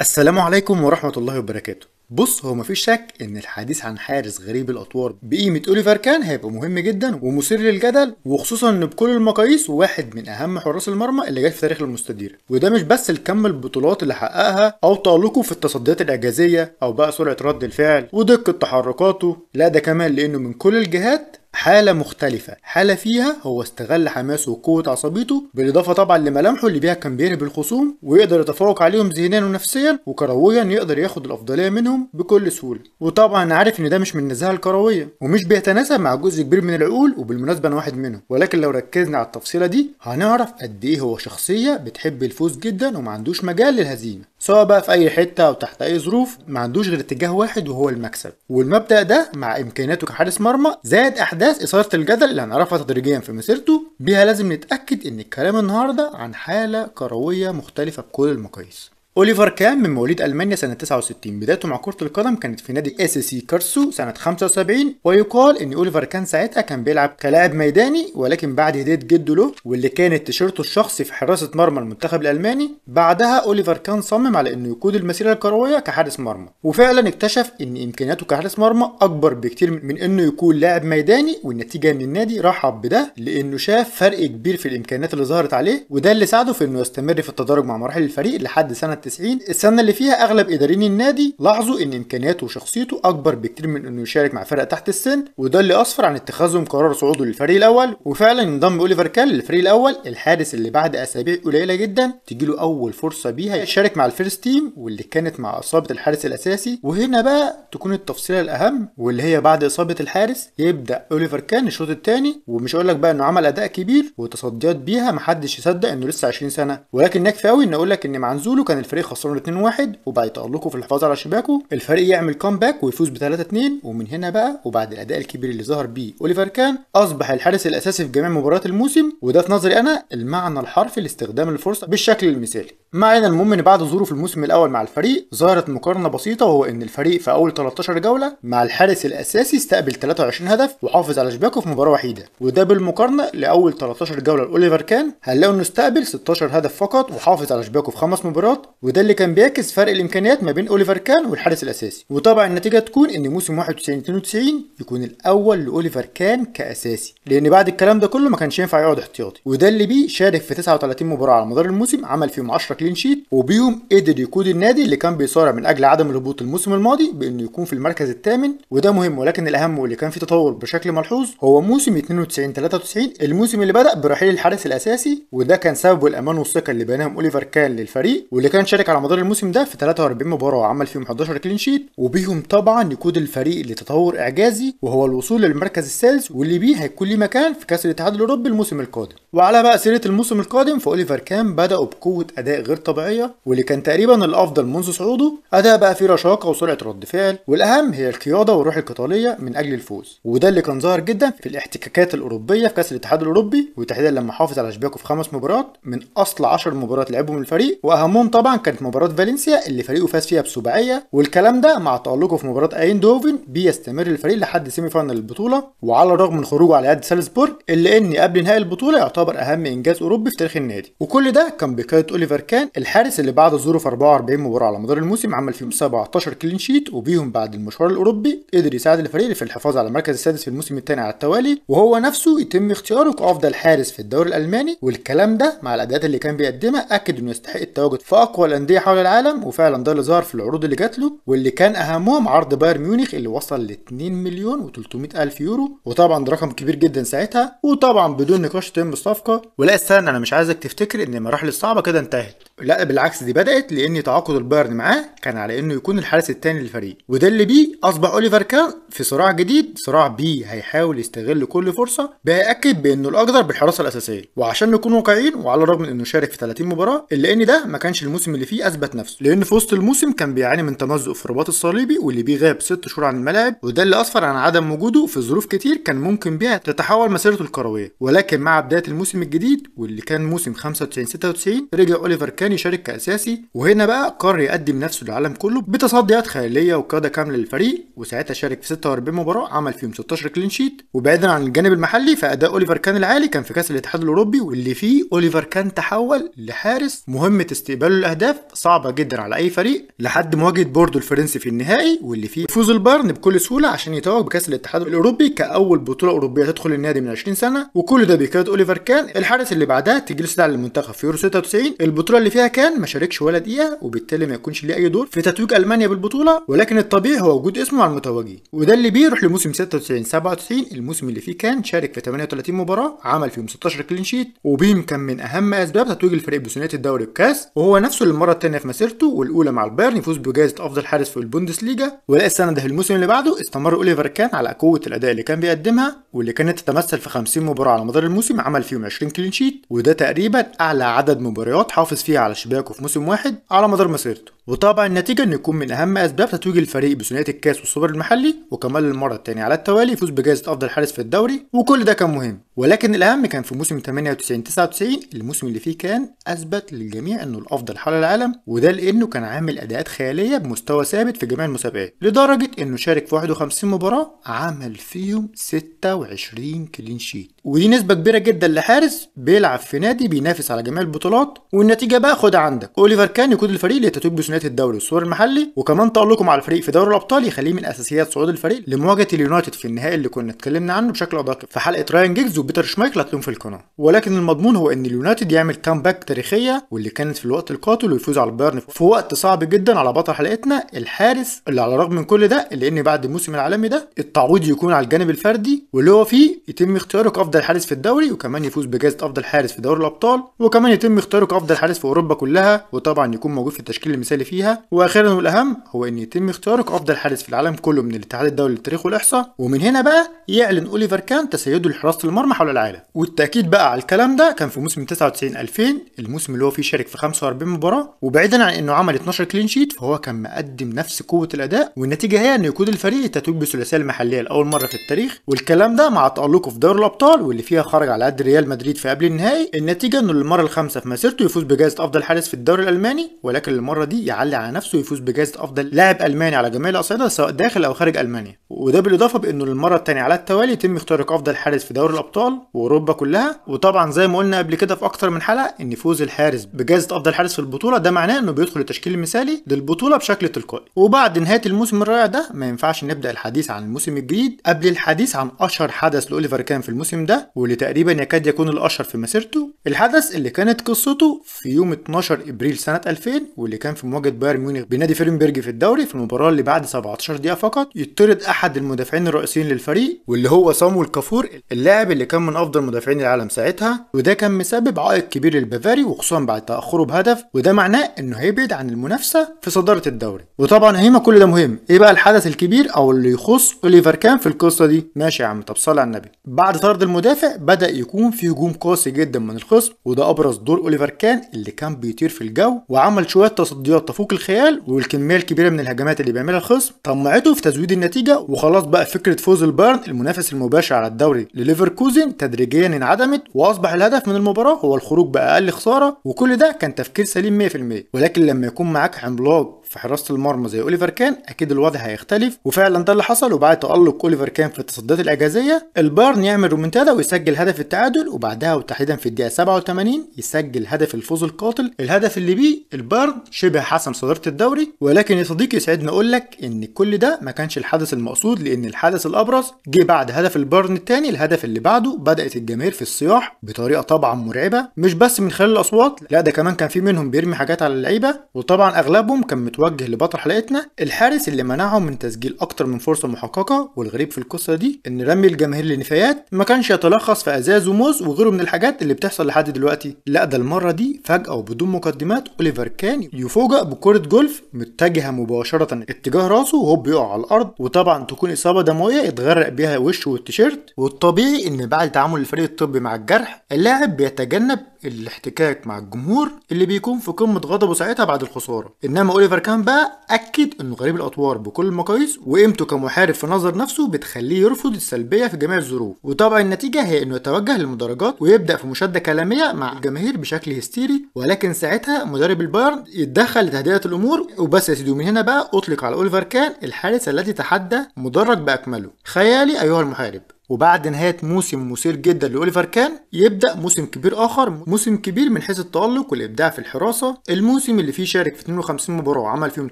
السلام عليكم ورحمة الله وبركاته بص هو مفيش شك ان الحديث عن حارس غريب الاطوار بقيمه اوليفر كان هيبقى مهم جدا ومثير للجدل وخصوصا ان بكل المقاييس واحد من اهم حراس المرمى اللي جت في تاريخ المستديره وده مش بس لكم البطولات اللي حققها او تالقه في التصديات الاعجازيه او بقى سرعه رد الفعل ودقه تحركاته لا ده كمان لانه من كل الجهات حالة مختلفة حالة فيها هو استغل حماسه وقوة عصبيته بالإضافة طبعا لملامحه اللي بيها كان بيهرب الخصوم ويقدر يتفوق عليهم ذهنيا ونفسيا وكرويا يقدر ياخد الأفضلية منهم بكل سهولة وطبعا عارف إن ده مش من النزاهة الكروية ومش بيتناسب مع جزء كبير من العقول وبالمناسبة أنا واحد منهم ولكن لو ركزنا على التفصيلة دي هنعرف قد إيه هو شخصية بتحب الفوز جدا ومعندوش مجال للهزيمة سواء بقى في اي حته او تحت اي ظروف ما عندوش غير اتجاه واحد وهو المكسب والمبدا ده مع امكانياته كحارس مرمى زائد احداث اثاره الجدل اللي هنعرفها تدريجيا في مسيرته بيها لازم نتاكد ان الكلام النهارده عن حاله كرويه مختلفه بكل المقاييس أوليفر كان من مواليد ألمانيا سنة 69 بدايته مع كرة القدم كانت في نادي اس سي كارسو سنة 75 ويقال إن أوليفر كان ساعتها كان بيلعب كلاعب ميداني ولكن بعد هدية جده له واللي كانت تيشيرته الشخصي في حراسة مرمى المنتخب الألماني بعدها أوليفر كان صمم على إنه يقود المسيرة الكروية كحارس مرمى وفعلا اكتشف إن إمكانياته كحارس مرمى أكبر بكتير من إنه يكون لاعب ميداني والنتيجة إن النادي رحب بده لإنه شاف فرق كبير في الإمكانيات اللي ظهرت عليه وده اللي ساعده في إنه يستمر في التدرج مع مراحل الفريق لحد سنة 91 السنة اللي فيها أغلب إداريين النادي لاحظوا إن إمكانياته وشخصيته أكبر بكتير من إنه يشارك مع فرق تحت السن وده اللي أسفر عن اتخاذهم قرار صعوده للفريق الأول وفعلا انضم أوليفر كان للفريق الأول الحارس اللي بعد أسابيع قليلة جدا تجيله أول فرصة بيها يشارك مع الفيرست تيم واللي كانت مع إصابة الحارس الأساسي وهنا بقى تكون التفصيلة الأهم واللي هي بعد إصابة الحارس يبدأ أوليفر كان الشوط الثاني ومش هقول لك بقى إنه عمل أداء كبير وتصديات بيها محدش يصدق إنه لسه 20 سنة ولكن يكفي قوي إن أقول لك إن معنزولو كان الفريق الفريق خسران 2-1 وبعد تألقه في الحفاظ على شباكه الفريق يعمل كومباك ويفوز ب 3-2 ومن هنا بقى وبعد الأداء الكبير اللي ظهر بيه أوليفر كان أصبح الحارس الأساسي في جميع مباريات الموسم وده في نظري أنا المعنى الحرفي لاستخدام الفرصة بالشكل المثالي ان المهم ان بعد ظهوره في الموسم الاول مع الفريق ظهرت مقارنه بسيطه وهو ان الفريق في اول 13 جوله مع الحارس الاساسي استقبل 23 هدف وحافظ على شباكه في مباراه وحيده وده بالمقارنه لاول 13 جوله لاوليفر كان هنلاقوا انه استقبل 16 هدف فقط وحافظ على شباكه في خمس مباريات وده اللي كان بيعكس فرق الامكانيات ما بين اوليفر كان والحارس الاساسي وطبعا النتيجه تكون ان موسم 91 92 يكون الاول لاوليفر كان كاساسي لان بعد الكلام ده كله ما كانش ينفع يقعد احتياطي وده اللي بيه شارك في 39 مباراه على مدار الموسم عمل فيهم 10 كلين شيت وبيهم قدر يقود النادي اللي كان بيصارع من اجل عدم الهبوط الموسم الماضي بانه يكون في المركز الثامن وده مهم ولكن الاهم واللي كان فيه تطور بشكل ملحوظ هو موسم 92 93 الموسم اللي بدا برحيل الحارس الاساسي وده كان سببه الامان والثقه اللي بناهم اوليفر كان للفريق واللي كان شارك على مدار الموسم ده في 43 مباراه وعمل فيهم 11 كلين شيت وبيهم طبعا يقود الفريق لتطور اعجازي وهو الوصول للمركز السادس واللي بيه هيكون ليه مكان في كاس الاتحاد الاوروبي الموسم القادم وعلى بقى سيره الموسم القادم فاوليفر كان بداوا بقوه اداء غير طبيعية واللي كان تقريبا الأفضل منذ صعوده أداء بقى فيه رشاقة وسرعة رد فعل والأهم هي القيادة والروح القتالية من أجل الفوز وده اللي كان ظاهر جدا في الاحتكاكات الأوروبية في كأس الاتحاد الأوروبي وتحديدا لما حافظ على شباكه في خمس مباريات من أصل 10 مباريات لعبهم الفريق وأهمهم طبعا كانت مباراة فالنسيا اللي فريقه فاز فيها بسباعية والكلام ده مع تألقه في مباراة دوفن بيستمر الفريق لحد سيمي فاينل البطولة وعلى الرغم من خروجه على يد سالزبورج إلا إن قبل نهائي البطولة يعتبر أهم إنجاز أوروبي في تاريخ النادي وكل ده كان بقيادة أوليفر كان كان الحارس اللي بعد ظروف 44 مباراه على مدار الموسم عمل فيهم 17 كلين شيت وبيهم بعد المشوار الاوروبي قدر يساعد الفريق في الحفاظ على المركز السادس في الموسم الثاني على التوالي وهو نفسه يتم اختياره كافضل حارس في الدوري الالماني والكلام ده مع الاداءات اللي كان بيقدمها اكد انه يستحق التواجد في اقوى الانديه حول العالم وفعلا ده اللي ظهر في العروض اللي جات له واللي كان اهمهم عرض بايرن ميونخ اللي وصل ل 2 مليون و300 الف يورو وطبعا ده رقم كبير جدا ساعتها وطبعا بدون نقاش تم الصفقه ولا استنى انا مش عايزك تفتكر ان المراحل الصعبه كده انتهت لا بالعكس دي بدات لان تعاقد البايرن معاه كان على انه يكون الحارس الثاني للفريق وده اللي بيه اصبح اوليفر كان في صراع جديد صراع بيه هيحاول يستغل كل فرصه بيأكد بانه الاقدر بالحراسه الاساسيه وعشان نكون واقعيين وعلى الرغم من انه شارك في 30 مباراه الا ان ده ما كانش الموسم اللي فيه اثبت نفسه لان في وسط الموسم كان بيعاني من تمزق في الرباط الصليبي واللي بيه غاب 6 شهور عن الملاعب وده اللي اسفر عن عدم وجوده في ظروف كتير كان ممكن بيها تتحول مسيرته الكرويه ولكن مع بدايه الموسم الجديد واللي كان موسم 95 96 رجع اوليفر كان عشان يشارك كأساسي وهنا بقى قرر يقدم نفسه للعالم كله بتصديات خيالية وقيادة كاملة للفريق وساعتها شارك في 46 مباراة عمل فيهم 16 كلين شيت وبعيدا عن الجانب المحلي فأداء أوليفر كان العالي كان في كأس الاتحاد الأوروبي واللي فيه أوليفر كان تحول لحارس مهمة استقباله الأهداف صعبة جدا على أي فريق لحد مواجهة بوردو الفرنسي في النهائي واللي فيه فوز البايرن بكل سهولة عشان يتوج بكأس الاتحاد الأوروبي كأول بطولة أوروبية تدخل النادي من 20 سنة وكل ده بقيادة أوليفر كان الحارس اللي بعدها تجلس على المنتخب في يورو 96 البطولة اللي فيها كان ما شاركش ولا دقيقه وبالتالي ما يكونش ليه اي دور في تتويج المانيا بالبطوله ولكن الطبيعي هو وجود اسمه على المتواجدين وده اللي بيروح لموسم 96 97 الموسم اللي فيه كان شارك في 38 مباراه عمل فيهم 16 كلين شيت وبيم كان من اهم اسباب تتويج الفريق بثنائيه الدوري الكاس وهو نفسه للمره الثانيه في مسيرته والاولى مع البايرن يفوز بجائزه افضل حارس في ليجا ولا السنه ده في الموسم اللي بعده استمر اوليفر كان على قوه الاداء اللي كان بيقدمها واللي كانت تتمثل في 50 مباراه على مدار الموسم عمل فيهم 20 كلين شيت وده تقريبا اعلى عدد مباريات حافظ فيها على شباكه في موسم واحد على مدار مسيرته وطبعا النتيجه انه يكون من اهم اسباب تتويج الفريق بثنائيه الكاس والسوبر المحلي وكمان للمره الثانيه على التوالي يفوز بجائزه افضل حارس في الدوري وكل ده كان مهم ولكن الاهم كان في موسم 98 99 الموسم اللي فيه كان اثبت للجميع انه الافضل حول العالم وده لانه كان عامل اداءات خياليه بمستوى ثابت في جميع المسابقات لدرجه انه شارك في 51 مباراه عمل فيهم 26 كلين شيت ودي نسبه كبيره جدا لحارس بيلعب في نادي بينافس على جميع البطولات والنتيجه بقى خد عندك اوليفر كان يقود الفريق لتتويج بثنائيه الدوري والسوبر المحلي وكمان تالقه مع الفريق في دوري الابطال يخليه من اساسيات صعود الفريق لمواجهه اليونايتد في النهائي اللي كنا اتكلمنا عنه بشكل ادق في حلقه راين جيجز وبيتر شمايكل هتلاقيهم في القناه ولكن المضمون هو ان اليونايتد يعمل كامباك تاريخيه واللي كانت في الوقت القاتل ويفوز على البايرن في وقت صعب جدا على بطل حلقتنا الحارس اللي على الرغم من كل ده الا ان بعد الموسم العالمي ده التعويض يكون على الجانب الفردي واللي هو فيه يتم اختياره كافضل حارس في الدوري وكمان يفوز بجائزه افضل حارس في دوري الابطال وكمان يتم اختياره كافضل حارس في اوروبا الاوروبا كلها وطبعا يكون موجود في التشكيل المثالي فيها واخيرا والاهم هو ان يتم اختيارك افضل حارس في العالم كله من الاتحاد الدولي للتاريخ والاحصاء ومن هنا بقى يعلن اوليفر كان تسيده لحراسه المرمى حول العالم والتاكيد بقى على الكلام ده كان في موسم 99 2000 الموسم اللي هو فيه شارك في 45 مباراه وبعيدا عن انه عمل 12 كلين شيت فهو كان مقدم نفس قوه الاداء والنتيجه هي انه يقود الفريق التتويج بثلاثيه المحليه لاول مره في التاريخ والكلام ده مع تالقه في دوري الابطال واللي فيها خرج على قد ريال مدريد في قبل النهائي النتيجه انه للمره الخامسه في مسيرته يفوز بجائزه افضل حارس في الدوري الالماني ولكن المره دي يعلي على نفسه يفوز بجائزه افضل لاعب الماني على جميع الاصعده سواء داخل او خارج المانيا وده بالاضافه بانه للمره الثانيه على التوالي يتم اختيارك افضل حارس في دوري الابطال واوروبا كلها وطبعا زي ما قلنا قبل كده في اكتر من حلقه ان فوز الحارس بجائزه افضل حارس في البطوله ده معناه انه بيدخل التشكيل المثالي للبطوله بشكل تلقائي وبعد نهايه الموسم الرائع ده ما ينفعش نبدا الحديث عن الموسم الجديد قبل الحديث عن اشهر حدث لاوليفر كان في الموسم ده واللي تقريبا يكاد يكون الاشهر في مسيرته الحدث اللي كانت قصته في يوم 12 ابريل سنه 2000 واللي كان في مواجهه بايرن ميونخ بنادي فيرنبرج في الدوري في المباراه اللي بعد 17 دقيقه فقط يطرد احد المدافعين الرئيسيين للفريق واللي هو صامويل كافور اللاعب اللي كان من افضل مدافعين العالم ساعتها وده كان مسبب عائق كبير للبافاري وخصوصا بعد تاخره بهدف وده معناه انه هيبعد عن المنافسه في صداره الدوري وطبعا هيما كل ده مهم ايه بقى الحدث الكبير او اللي يخص اوليفر كان في القصه دي ماشي يا عم طب صلي على النبي بعد طرد المدافع بدا يكون في هجوم قاسي جدا من الخصم وده ابرز دور اوليفر كان اللي كان كان بيطير في الجو وعمل شويه تصديات تفوق الخيال والكميه الكبيره من الهجمات اللي بيعملها الخصم طمعته في تزويد النتيجه وخلاص بقى فكره فوز البايرن المنافس المباشر على الدوري لليفركوزن تدريجيا انعدمت واصبح الهدف من المباراه هو الخروج باقل خساره وكل ده كان تفكير سليم 100% ولكن لما يكون معاك عملاق في حراسه المرمى زي اوليفر كان اكيد الوضع هيختلف وفعلا ده اللي حصل وبعد تالق اوليفر كان في التصديات الاجازيه البايرن يعمل رومنتادا ويسجل هدف التعادل وبعدها وتحديدا في الدقيقه 87 يسجل هدف الفوز القاتل الهدف اللي بيه البايرن شبه حسم صداره الدوري ولكن يا صديقي يسعدني اقول لك ان كل ده ما كانش الحدث المقصود لان الحدث الابرز جه بعد هدف البايرن الثاني الهدف اللي بعده بدات الجماهير في الصياح بطريقه طبعا مرعبه مش بس من خلال الاصوات لا ده كمان كان في منهم بيرمي حاجات على اللعيبه وطبعا اغلبهم كان بتوجه لبطل حلقتنا الحارس اللي منعهم من تسجيل اكتر من فرصه محققه والغريب في القصه دي ان رمي الجماهير للنفايات ما كانش يتلخص في ازاز وموز وغيره من الحاجات اللي بتحصل لحد دلوقتي لا ده المره دي فجاه وبدون مقدمات اوليفر كان يفوجئ بكره جولف متجهه مباشره اتجاه راسه وهو بيقع على الارض وطبعا تكون اصابه دمويه اتغرق بيها وشه والتيشيرت والطبيعي ان بعد تعامل الفريق الطبي مع الجرح اللاعب بيتجنب الاحتكاك مع الجمهور اللي بيكون في قمه غضبه ساعتها بعد الخساره انما اوليفر كان بقى اكد انه غريب الاطوار بكل المقاييس وقيمته كمحارب في نظر نفسه بتخليه يرفض السلبيه في جميع الظروف وطبعا النتيجه هي انه يتوجه للمدرجات ويبدا في مشاده كلاميه مع الجماهير بشكل هستيري ولكن ساعتها مدرب البايرن يتدخل لتهدئه الامور وبس يا سيدي من هنا بقى اطلق على اوليفر كان الحارس الذي تحدى مدرج باكمله خيالي ايها المحارب وبعد نهاية موسم مثير جدا لأوليفر كان يبدأ موسم كبير آخر موسم كبير من حيث التألق والإبداع في الحراسة الموسم اللي فيه شارك في 52 مباراة وعمل فيهم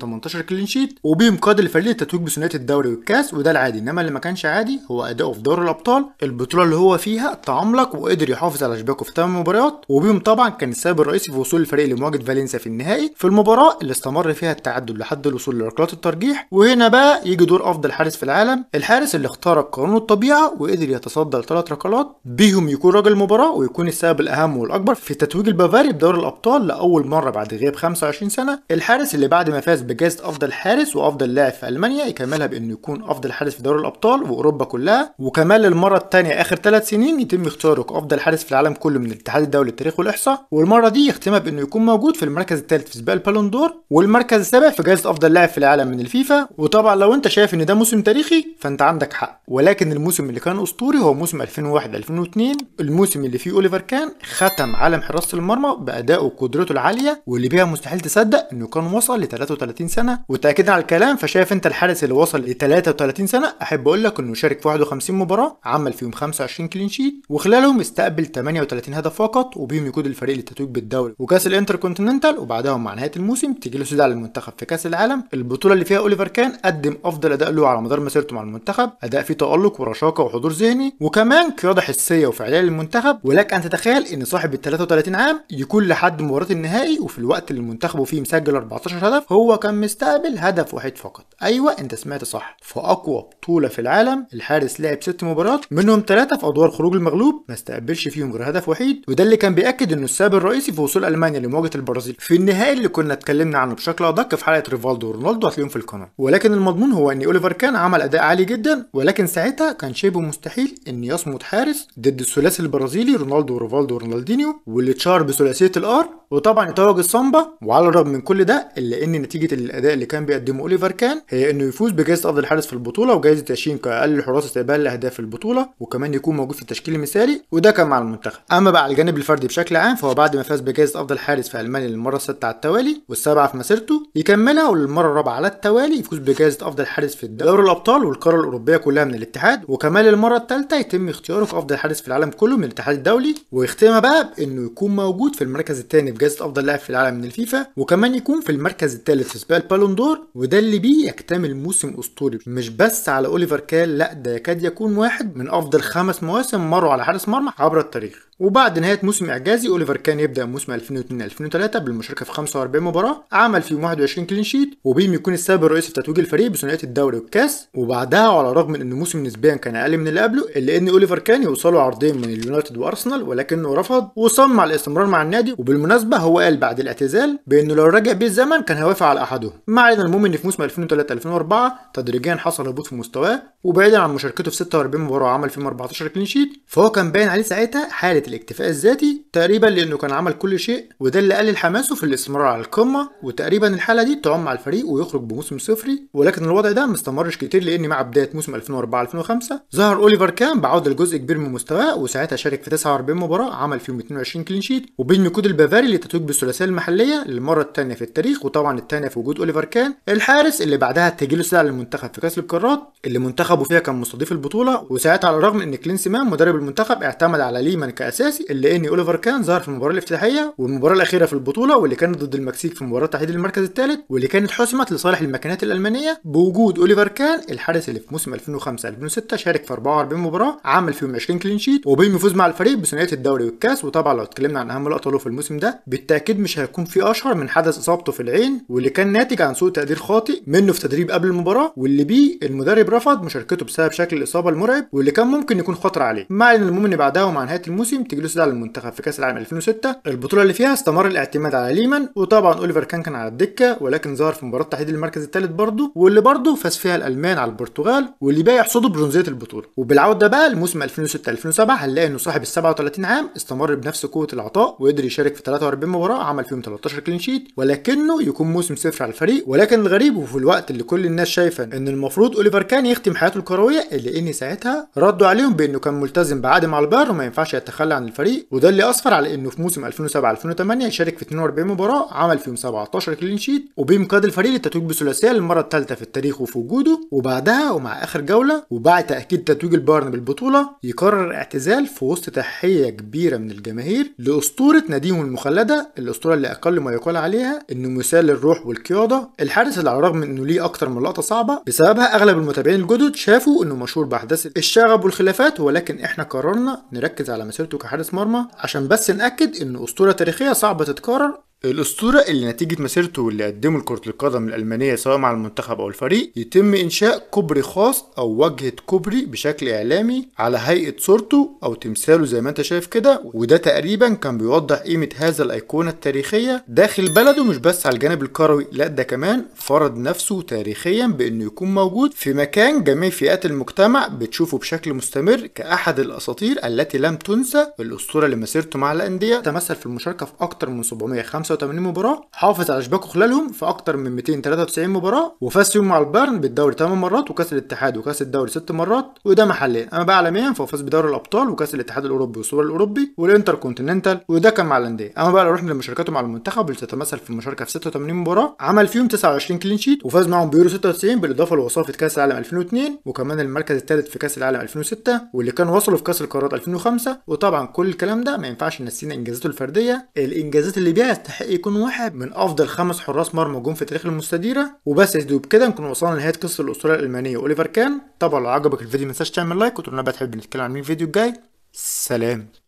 18 كلين شيت قاد الفريق التتويج بثنائية الدوري والكاس وده العادي إنما اللي ما كانش عادي هو أداؤه في دوري الأبطال البطولة اللي هو فيها تعملق وقدر يحافظ على شباكه في 8 مباريات وبيهم طبعا كان السبب الرئيسي في وصول الفريق لمواجهة فالنسيا في النهائي في المباراة اللي استمر فيها التعدد لحد الوصول لركلات الترجيح وهنا بقى يجي دور أفضل حارس في العالم الحارس اللي اختار القانون الطبيعة وقدر يتصدى لثلاث ركلات بيهم يكون رجل المباراه ويكون السبب الاهم والاكبر في تتويج البافاري بدوري الابطال لاول مره بعد غياب 25 سنه الحارس اللي بعد ما فاز بجائزه افضل حارس وافضل لاعب في المانيا يكملها بانه يكون افضل حارس في دوري الابطال واوروبا كلها وكمان للمره الثانيه اخر ثلاث سنين يتم اختياره كافضل حارس في العالم كله من الاتحاد الدولي للتاريخ والاحصاء والمره دي يختمها بانه يكون موجود في المركز الثالث في سباق البالون دور والمركز السابع في جائزه افضل لاعب في العالم من الفيفا وطبعا لو انت شايف ان ده موسم تاريخي فانت عندك حق ولكن الموسم اللي كان كان اسطوري هو موسم 2001 2002 الموسم اللي فيه اوليفر كان ختم عالم حراسه المرمى بادائه وقدرته العاليه واللي بيها مستحيل تصدق انه كان وصل ل 33 سنه وتاكيدا على الكلام فشايف انت الحارس اللي وصل ل 33 سنه احب اقول لك انه شارك في 51 مباراه عمل فيهم 25 كلين شيت وخلالهم استقبل 38 هدف فقط وبيهم يقود الفريق للتتويج بالدوري وكاس الانتر كونتيننتال وبعدها مع نهايه الموسم تيجي له على المنتخب في كاس العالم البطوله اللي فيها اوليفر كان قدم افضل اداء له على مدار مسيرته مع المنتخب اداء فيه تالق ورشاقه وحضور حضور ذهني وكمان قياده حسيه وفعليه للمنتخب ولك ان تتخيل ان صاحب ال 33 عام يكون لحد مباراه النهائي وفي الوقت اللي منتخبه فيه مسجل 14 هدف هو كان مستقبل هدف واحد فقط ايوه انت سمعت صح في اقوى بطوله في العالم الحارس لعب ست مباريات منهم ثلاثه في ادوار خروج المغلوب ما استقبلش فيهم غير هدف وحيد وده اللي كان بياكد انه السبب الرئيسي في وصول المانيا لمواجهه البرازيل في النهائي اللي كنا اتكلمنا عنه بشكل ادق في حلقه ريفالدو ورونالدو هتلاقيهم في القناه ولكن المضمون هو ان اوليفر كان عمل اداء عالي جدا ولكن ساعتها كان شيبه مستحيل ان يصمد حارس ضد الثلاثي البرازيلي رونالدو وريفالدو ورونالدينيو واللي اتشهر بثلاثيه الار وطبعا اتوج الصامبا وعلى الرغم من كل ده الا ان نتيجه الاداء اللي كان بيقدمه اوليفر كان هي انه يفوز بجائزه افضل حارس في البطوله وجائزه تشين كاقل حراس استقبال الاهداف في البطوله وكمان يكون موجود في التشكيل المثالي وده كان مع المنتخب اما بقى على الجانب الفردي بشكل عام فهو بعد ما فاز بجائزه افضل حارس في المانيا للمره السادسه على التوالي والسابعه في مسيرته يكملها وللمره الرابعه على التوالي يفوز بجائزه افضل حارس في دوري الابطال والقاره الاوروبيه كلها من الاتحاد وكمان المره التالتة يتم اختياره في افضل حارس في العالم كله من الاتحاد الدولي ويختمها بقى بانه يكون موجود في المركز الثاني في جائزه افضل لاعب في العالم من الفيفا وكمان يكون في المركز الثالث في سباق البالون دور وده اللي بيه يكتمل موسم اسطوري مش بس على اوليفر كال لا ده يكاد يكون واحد من افضل خمس مواسم مروا على حارس مرمى عبر التاريخ وبعد نهاية موسم إعجازي أوليفر كان يبدأ موسم 2002-2003 بالمشاركة في 45 مباراة عمل فيهم 21 كلين شيت وبيم يكون السبب الرئيسي في تتويج الفريق بثنائية الدوري والكاس وبعدها على الرغم من إن موسم نسبيا كان أقل من اللي قبله الا ان اوليفر كان يوصله عرضين من اليونايتد وارسنال ولكنه رفض وصمم على الاستمرار مع النادي وبالمناسبه هو قال بعد الاعتزال بانه لو رجع بيه الزمن كان هيوافق على احدهم ما علينا المهم ان في موسم 2003 2004 تدريجيا حصل هبوط في مستواه وبعيدا عن مشاركته في 46 مباراه وعمل فيهم 14 كلين شيت فهو كان باين عليه ساعتها حاله الاكتفاء الذاتي تقريبا لانه كان عمل كل شيء وده اللي قلل حماسه في الاستمرار على القمه وتقريبا الحاله دي تعم على الفريق ويخرج بموسم صفري ولكن الوضع ده ما استمرش كتير لان مع بدايه موسم 2004 2005 ظهر اوليفر كان بعوض لجزء كبير من مستواه وساعتها شارك في 49 مباراه عمل فيهم 22 كلين شيت وبين نقود البافاري اللي تتوج بالثلاثيه المحليه للمره الثانيه في التاريخ وطبعا الثانيه في وجود اوليفر كان الحارس اللي بعدها له سلعه للمنتخب في كاس القارات اللي منتخبه فيها كان مستضيف البطوله وساعتها على الرغم ان كلين سيمان مدرب المنتخب اعتمد على ليمان كاساسي الا ان اوليفر كان ظهر في المباراه الافتتاحيه والمباراه الاخيره في البطوله واللي كانت ضد المكسيك في مباراه تحديد المركز الثالث واللي كانت حسمت لصالح الماكينات الالمانيه بوجود اوليفر كان الحارس اللي في موسم 2005 2006 شارك في 44 مباراه عمل فيهم 20 كلين شيت وبين فوز مع الفريق بثنائيه الدوري والكاس وطبعا لو اتكلمنا عن اهم لقطه له في الموسم ده بالتاكيد مش هيكون في اشهر من حدث اصابته في العين واللي كان ناتج عن سوء تقدير خاطئ منه في تدريب قبل المباراه واللي بيه المدرب رفض مشاركته بسبب شكل الاصابه المرعب واللي كان ممكن يكون خطر عليه مع ان المهم ان بعدها ومع نهايه الموسم تجلس على المنتخب في كاس العالم 2006 البطوله اللي فيها استمر الاعتماد على ليمان وطبعا اوليفر كان كان على الدكه ولكن ظهر في مباراه تحديد المركز الثالث برضه واللي برضه فاز فيها الالمان على البرتغال واللي بايع يحصدوا برونزيه البطوله وبالعوده بقى لموسم 2006 2007 هنلاقي انه صاحب ال 37 عام استمر بنفس قوه العطاء وقدر يشارك في 43 مباراه عمل فيهم 13 كلين شيت ولكنه يكون موسم صفر على الفريق ولكن الغريب وفي الوقت اللي كل الناس شايفه ان المفروض اوليفر كان يختم حياته الكرويه الا ان ساعتها ردوا عليهم بانه كان ملتزم بعقد مع البار وما ينفعش يتخلى عن الفريق وده اللي اسفر على انه في موسم 2007 2008 شارك في 42 مباراه عمل فيهم 17 كلين شيت وبيمقاد الفريق للتتويج بثلاثيه للمره الثالثه في التاريخ وفي وجوده وبعدها ومع اخر جوله وبعد تاكيد تتويج يتوج بارن بالبطولة يقرر اعتزال في وسط تحية كبيرة من الجماهير لأسطورة ناديهم المخلدة الأسطورة اللي أقل ما يقال عليها إنه مثال للروح والقيادة الحارس اللي على الرغم من إنه ليه أكتر من لقطة صعبة بسببها أغلب المتابعين الجدد شافوا إنه مشهور بأحداث الشغب والخلافات ولكن إحنا قررنا نركز على مسيرته كحارس مرمى عشان بس نأكد إنه أسطورة تاريخية صعبة تتكرر الأسطورة اللي نتيجة مسيرته واللي قدمه لكرة القدم الألمانية سواء مع المنتخب أو الفريق يتم إنشاء كوبري خاص أو وجهه كوبري بشكل إعلامي على هيئة صورته أو تمثاله زي ما أنت شايف كده وده تقريبا كان بيوضح قيمة هذا الأيقونة التاريخية داخل بلده مش بس على الجانب الكروي لا ده كمان فرض نفسه تاريخيا بإنه يكون موجود في مكان جميع فئات المجتمع بتشوفه بشكل مستمر كأحد الأساطير التي لم تنسى الأسطورة اللي مسيرته مع الأندية تمثل في المشاركة في اكثر من 705 185 مباراه حافظ على شباكه خلالهم في اكتر من 293 مباراه وفاز فيهم مع البايرن بالدوري 8 مرات وكاس الاتحاد وكاس الدوري 6 مرات وده محليا اما بقى عالميا فهو فاز بدوري الابطال وكاس الاتحاد الاوروبي والسوبر الاوروبي والانتر كونتيننتال وده كان مع الانديه اما بقى لو رحنا لمشاركاته مع المنتخب اللي تتمثل في المشاركه في 86 مباراه عمل فيهم 29 كلين شيت وفاز معاهم بيورو 96 بالاضافه لوصافه كاس العالم 2002 وكمان المركز الثالث في كاس العالم 2006 واللي كان وصله في كاس القارات 2005 وطبعا كل الكلام ده ما ينفعش ننسينا انجازاته الفرديه الانجازات اللي بيها يستحق يكون واحد من افضل خمس حراس مرمى جم في تاريخ المستديره وبس يا سيدي كده نكون وصلنا لنهايه قصه الاسطوره الالمانيه اوليفر كان طبعا لو عجبك الفيديو ما تنساش تعمل لايك وتقولنا بقى تحب نتكلم عن مين الفيديو الجاي سلام